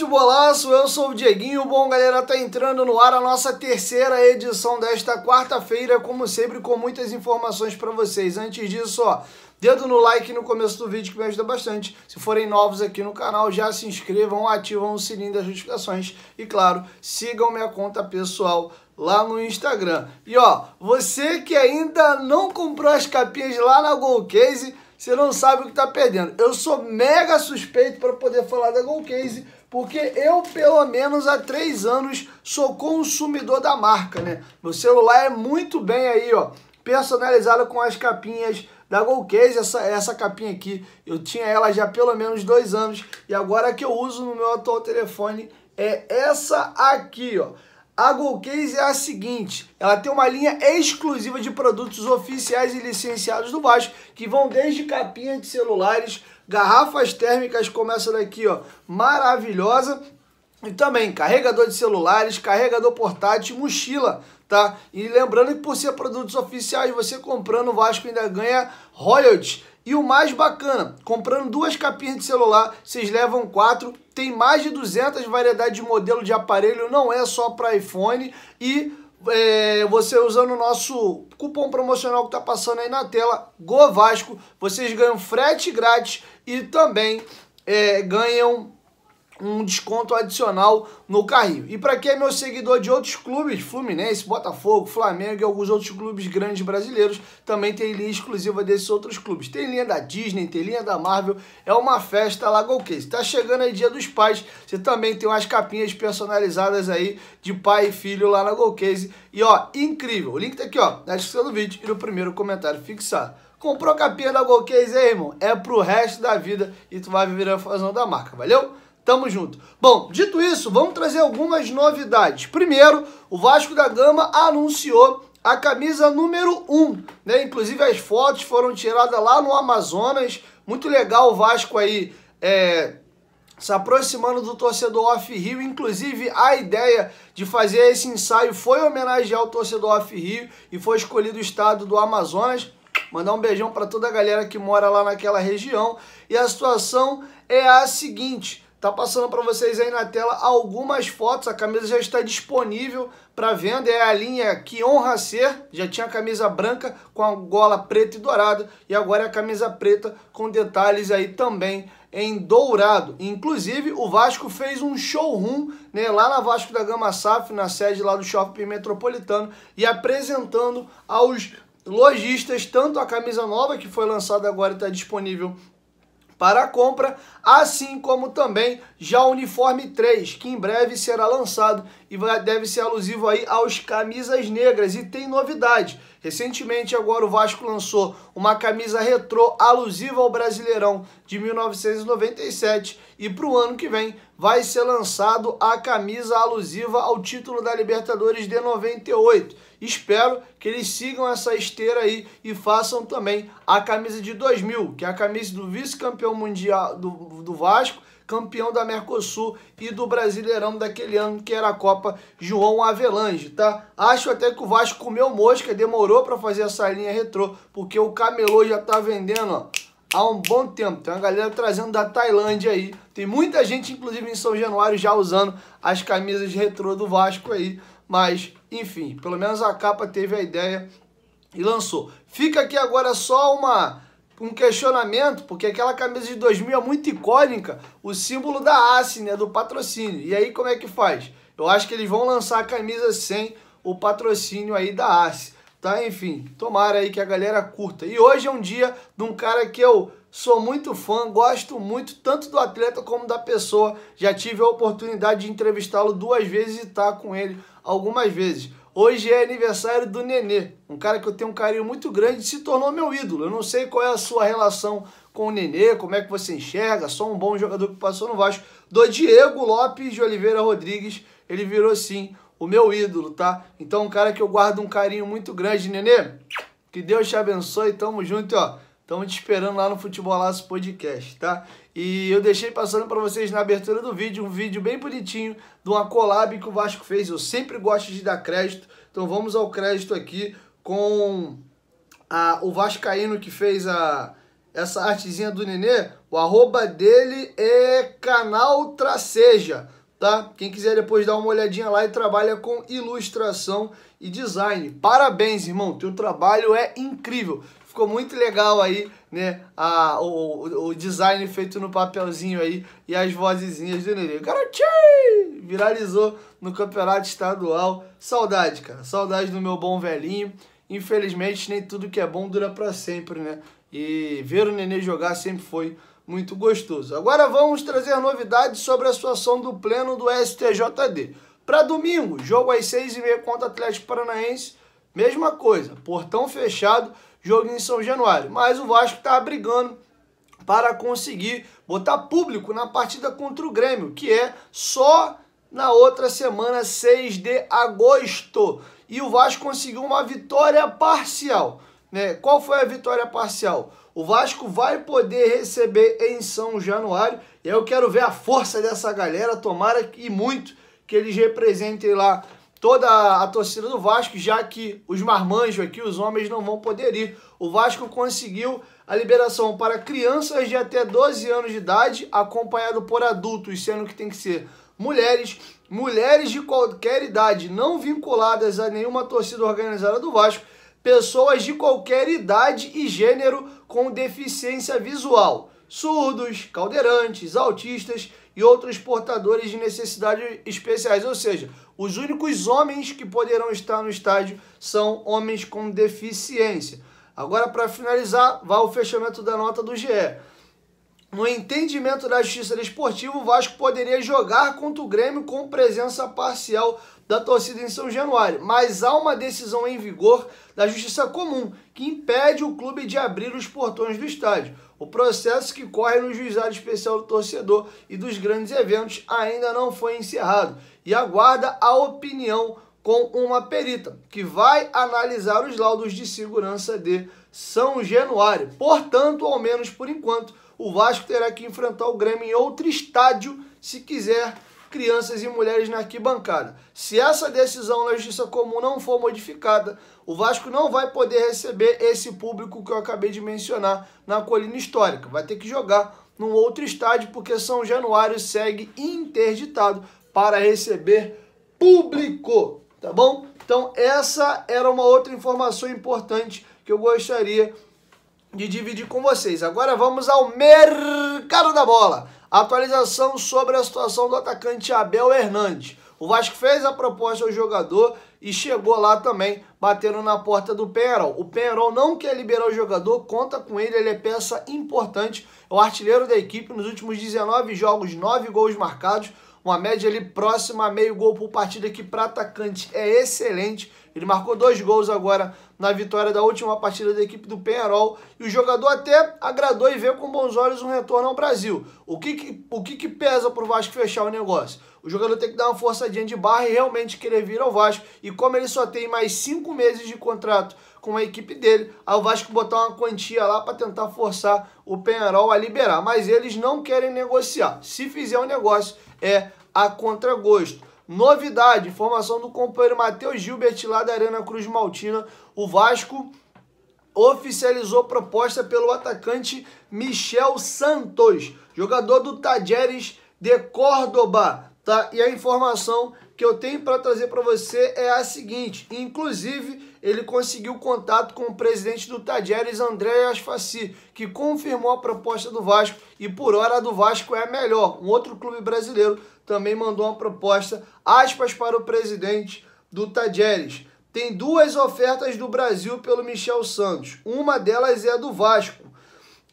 futebolaço, eu sou o Dieguinho. Bom, galera, tá entrando no ar a nossa terceira edição desta quarta-feira, como sempre, com muitas informações para vocês. Antes disso, ó, dedo no like no começo do vídeo que me ajuda bastante. Se forem novos aqui no canal, já se inscrevam, ativam o sininho das notificações e, claro, sigam minha conta pessoal lá no Instagram. E ó, você que ainda não comprou as capinhas lá na Golcase, você não sabe o que está perdendo. Eu sou mega suspeito para poder falar da Golcase, porque eu, pelo menos há três anos, sou consumidor da marca, né? Meu celular é muito bem aí, ó, personalizado com as capinhas da Golcase, essa, essa capinha aqui. Eu tinha ela já pelo menos dois anos e agora que eu uso no meu atual telefone é essa aqui, ó. A Golcase é a seguinte, ela tem uma linha exclusiva de produtos oficiais e licenciados do Vasco, que vão desde capinha de celulares, Garrafas térmicas como essa daqui, ó, maravilhosa. E também carregador de celulares, carregador portátil, mochila, tá? E lembrando que por ser produtos oficiais, você comprando o Vasco ainda ganha royalties. E o mais bacana, comprando duas capinhas de celular, vocês levam quatro. Tem mais de 200 variedades de modelo de aparelho, não é só para iPhone. E é, você usando o nosso cupom promocional que está passando aí na tela, GoVasco, vocês ganham frete grátis e também é, ganham um desconto adicional no carrinho. E para quem é meu seguidor de outros clubes, Fluminense, Botafogo, Flamengo e alguns outros clubes grandes brasileiros, também tem linha exclusiva desses outros clubes. Tem linha da Disney, tem linha da Marvel, é uma festa lá Golcase. Tá chegando aí Dia dos Pais, você também tem umas capinhas personalizadas aí de pai e filho lá na Golcase. E ó, incrível, o link tá aqui ó, na descrição do vídeo e no primeiro comentário fixado. Comprou capinha da Golcase aí, irmão? É pro resto da vida e tu vai virar fazendo da marca, valeu? Tamo junto. Bom, dito isso, vamos trazer algumas novidades. Primeiro, o Vasco da Gama anunciou a camisa número 1, né? Inclusive as fotos foram tiradas lá no Amazonas. Muito legal o Vasco aí é, se aproximando do torcedor off-Rio. Inclusive a ideia de fazer esse ensaio foi homenagear o torcedor off-Rio e foi escolhido o estado do Amazonas. Mandar um beijão para toda a galera que mora lá naquela região. E a situação é a seguinte: Tá passando para vocês aí na tela algumas fotos. A camisa já está disponível para venda. É a linha que honra ser. Já tinha a camisa branca com a gola preta e dourada e agora é a camisa preta com detalhes aí também em Dourado. Inclusive, o Vasco fez um showroom né, lá na Vasco da Gama SAF, na sede lá do Shopping Metropolitano, e apresentando aos lojistas tanto a camisa nova que foi lançada agora e está disponível para compra, assim como também já o uniforme 3, que em breve será lançado e deve ser alusivo aí aos camisas negras. E tem novidade. Recentemente agora o Vasco lançou uma camisa retrô alusiva ao Brasileirão de 1997 e para o ano que vem vai ser lançado a camisa alusiva ao título da Libertadores de 98. Espero que eles sigam essa esteira aí e façam também a camisa de 2000, que é a camisa do vice-campeão mundial do, do Vasco campeão da Mercosul e do Brasileirão daquele ano, que era a Copa João Avelange, tá? Acho até que o Vasco comeu mosca, demorou para fazer essa linha retrô, porque o camelô já tá vendendo, ó, há um bom tempo. Tem uma galera trazendo da Tailândia aí. Tem muita gente, inclusive em São Januário, já usando as camisas retrô do Vasco aí. Mas, enfim, pelo menos a capa teve a ideia e lançou. Fica aqui agora só uma um questionamento, porque aquela camisa de 2000 é muito icônica, o símbolo da ACE, né, do patrocínio. E aí como é que faz? Eu acho que eles vão lançar a camisa sem o patrocínio aí da ACE. Tá, enfim, tomara aí que a galera curta. E hoje é um dia de um cara que eu sou muito fã, gosto muito tanto do atleta como da pessoa. Já tive a oportunidade de entrevistá-lo duas vezes e estar tá com ele algumas vezes. Hoje é aniversário do Nenê, um cara que eu tenho um carinho muito grande e se tornou meu ídolo. Eu não sei qual é a sua relação com o Nenê, como é que você enxerga, só um bom jogador que passou no Vasco. Do Diego Lopes de Oliveira Rodrigues, ele virou sim o meu ídolo, tá? Então um cara que eu guardo um carinho muito grande. Nenê, que Deus te abençoe, tamo junto, ó. Estamos te esperando lá no Futebolaço Podcast, tá? E eu deixei passando para vocês na abertura do vídeo um vídeo bem bonitinho de uma collab que o Vasco fez. Eu sempre gosto de dar crédito, então vamos ao crédito aqui com a, o Vascaíno que fez a, essa artezinha do Nenê. O arroba dele é Canal Traceja, tá? Quem quiser depois dar uma olhadinha lá e trabalha com ilustração e design. Parabéns, irmão, teu trabalho é incrível. Ficou muito legal aí, né? A, o, o design feito no papelzinho aí e as vozinhas do Nenê. Garotinho! Viralizou no campeonato estadual. Saudade, cara. Saudade do meu bom velhinho. Infelizmente, nem tudo que é bom dura para sempre, né? E ver o Nenê jogar sempre foi muito gostoso. Agora vamos trazer novidades sobre a situação do pleno do STJD. Para domingo, jogo às seis e meia contra o Atlético Paranaense, mesma coisa, portão fechado jogo em São Januário. Mas o Vasco está brigando para conseguir botar público na partida contra o Grêmio, que é só na outra semana, 6 de agosto. E o Vasco conseguiu uma vitória parcial. Né? Qual foi a vitória parcial? O Vasco vai poder receber em São Januário. E eu quero ver a força dessa galera, tomara e muito que eles representem lá toda a torcida do Vasco, já que os marmanjos aqui, os homens, não vão poder ir. O Vasco conseguiu a liberação para crianças de até 12 anos de idade, acompanhado por adultos, sendo que tem que ser mulheres, mulheres de qualquer idade, não vinculadas a nenhuma torcida organizada do Vasco, pessoas de qualquer idade e gênero com deficiência visual, surdos, caldeirantes, autistas, e outros portadores de necessidades especiais, ou seja, os únicos homens que poderão estar no estádio são homens com deficiência. Agora, para finalizar, vai o fechamento da nota do GE. No entendimento da justiça desportiva, o Vasco poderia jogar contra o Grêmio com presença parcial da torcida em São Januário, mas há uma decisão em vigor da Justiça Comum que impede o clube de abrir os portões do estádio. O processo que corre no Juizado Especial do Torcedor e dos grandes eventos ainda não foi encerrado e aguarda a opinião com uma perita, que vai analisar os laudos de segurança de São Januário. Portanto, ao menos por enquanto, o Vasco terá que enfrentar o Grêmio em outro estádio se quiser crianças e mulheres na arquibancada. Se essa decisão na Justiça Comum não for modificada, o Vasco não vai poder receber esse público que eu acabei de mencionar na Colina Histórica. Vai ter que jogar num outro estádio, porque São Januário segue interditado para receber público, tá bom? Então essa era uma outra informação importante que eu gostaria de dividir com vocês. Agora vamos ao mercado da bola. Atualização sobre a situação do atacante Abel Hernandes. O Vasco fez a proposta ao jogador e chegou lá também, batendo na porta do Penarol. O Penarol não quer liberar o jogador, conta com ele, ele é peça importante. É o artilheiro da equipe nos últimos 19 jogos, 9 gols marcados. Uma média ali próxima a meio gol por partida que para atacante é excelente. Ele marcou dois gols agora na vitória da última partida da equipe do Penarol e o jogador até agradou e vê com bons olhos um retorno ao Brasil. O que, que o que, que pesa para o Vasco fechar o negócio? O jogador tem que dar uma forçadinha de barra e realmente querer vir ao Vasco. E como ele só tem mais cinco meses de contrato com a equipe dele, o Vasco botar uma quantia lá para tentar forçar o Penarol a liberar. Mas eles não querem negociar. Se fizer um negócio, é a contragosto. Novidade, informação do companheiro Matheus Gilbert lá da Arena Cruz Maltina. O Vasco oficializou proposta pelo atacante Michel Santos, jogador do Tajeres de Córdoba, tá? E a informação que eu tenho para trazer para você é a seguinte, inclusive ele conseguiu contato com o presidente do Tadjeres, André Asfaci, que confirmou a proposta do Vasco e por hora a do Vasco é a melhor. Um outro clube brasileiro também mandou uma proposta, aspas para o presidente do Tadjeres. Tem duas ofertas do Brasil pelo Michel Santos. Uma delas é a do Vasco.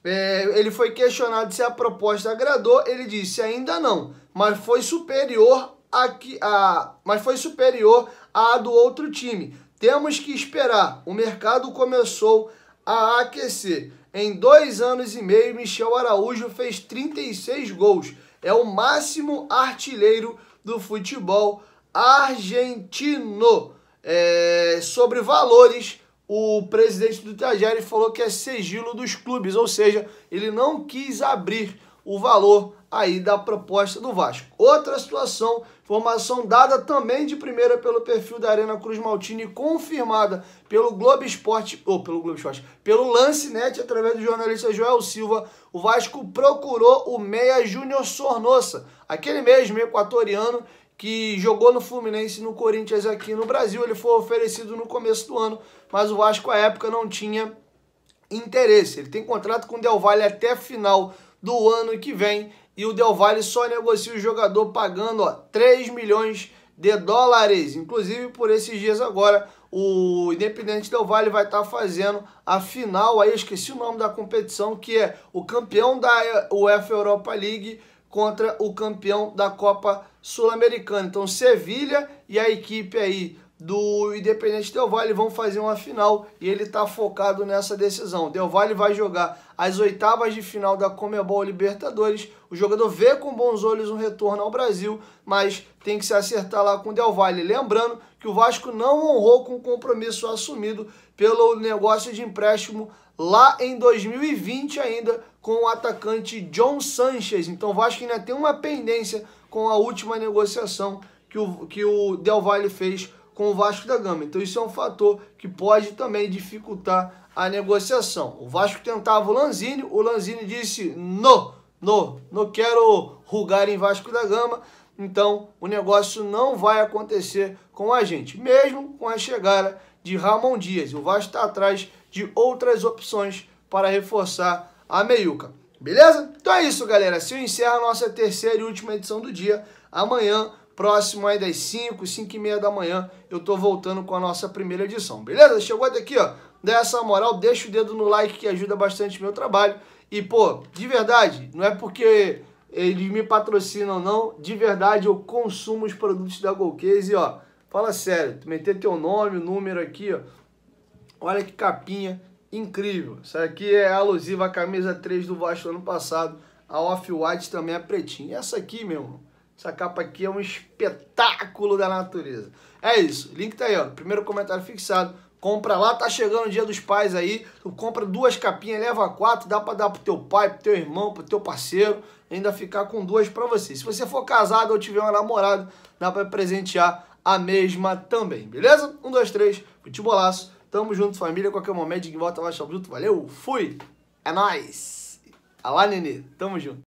É, ele foi questionado se a proposta agradou. Ele disse ainda não, mas foi superior a, que, a mas foi superior à do outro time. Temos que esperar. O mercado começou a aquecer. Em dois anos e meio, Michel Araújo fez 36 gols. É o máximo artilheiro do futebol argentino. É, sobre valores, o presidente do Tajeri falou que é sigilo dos clubes, ou seja, ele não quis abrir o valor aí da proposta do Vasco. Outra situação, formação dada também de primeira pelo perfil da Arena Cruz Maltini, confirmada pelo Globo Esporte, ou pelo Globo Esporte, pelo Lancinete, através do jornalista Joel Silva, o Vasco procurou o meia Júnior Sornossa, aquele mesmo equatoriano que jogou no Fluminense e no Corinthians aqui no Brasil. Ele foi oferecido no começo do ano, mas o Vasco à época não tinha interesse. Ele tem contrato com o Del Valle até final do ano que vem. E o Del Valle só negocia o jogador pagando ó, 3 milhões de dólares. Inclusive, por esses dias agora, o Independente Del Valle vai estar tá fazendo a final, aí esqueci o nome da competição, que é o campeão da UEFA Europa League contra o campeão da Copa Sul-Americana. Então, Sevilha e a equipe aí do Independente Del Valle vão fazer uma final e ele está focado nessa decisão. Del Valle vai jogar as oitavas de final da Comebol Libertadores. O jogador vê com bons olhos um retorno ao Brasil, mas tem que se acertar lá com o Del Valle. Lembrando que o Vasco não honrou com o compromisso assumido pelo negócio de empréstimo lá em 2020 ainda com o atacante John Sanchez. Então o Vasco ainda tem uma pendência com a última negociação que o, que o Del Valle fez com o Vasco da Gama. Então isso é um fator que pode também dificultar a negociação. O Vasco tentava o Lanzini, o Lanzini disse não, não, não quero rugar em Vasco da Gama. Então o negócio não vai acontecer com a gente, mesmo com a chegada de Ramon Dias. O Vasco está atrás de outras opções para reforçar a meiuca. Beleza? Então é isso, galera. Assim eu encerro a nossa terceira e última edição do dia. Amanhã próximo aí das 5, 5 e meia da manhã, eu tô voltando com a nossa primeira edição, beleza? Chegou até aqui, ó, dá essa moral, deixa o dedo no like que ajuda bastante meu trabalho. E, pô, de verdade, não é porque eles me patrocinam não, de verdade eu consumo os produtos da Golcase, ó. Fala sério, meter teu nome, o número aqui, ó. Olha que capinha incrível. Isso aqui é alusiva à camisa 3 do Vasco ano passado. A Off-White também é pretinha. E essa aqui, meu irmão, essa capa aqui é um espetáculo da natureza. É isso, link tá aí, ó. Primeiro comentário fixado. Compra lá, tá chegando o dia dos pais aí. Tu compra duas capinhas, leva quatro, dá para dar pro teu pai, pro teu irmão, pro teu parceiro, ainda ficar com duas para você. Se você for casado ou tiver uma namorada, dá para presentear a mesma também, beleza? Um, dois, três, futebolaço. Tamo junto, família. Qualquer momento, de volta, vai, tamo junto. Valeu, fui! É nóis! Alá, Nenê, tamo junto.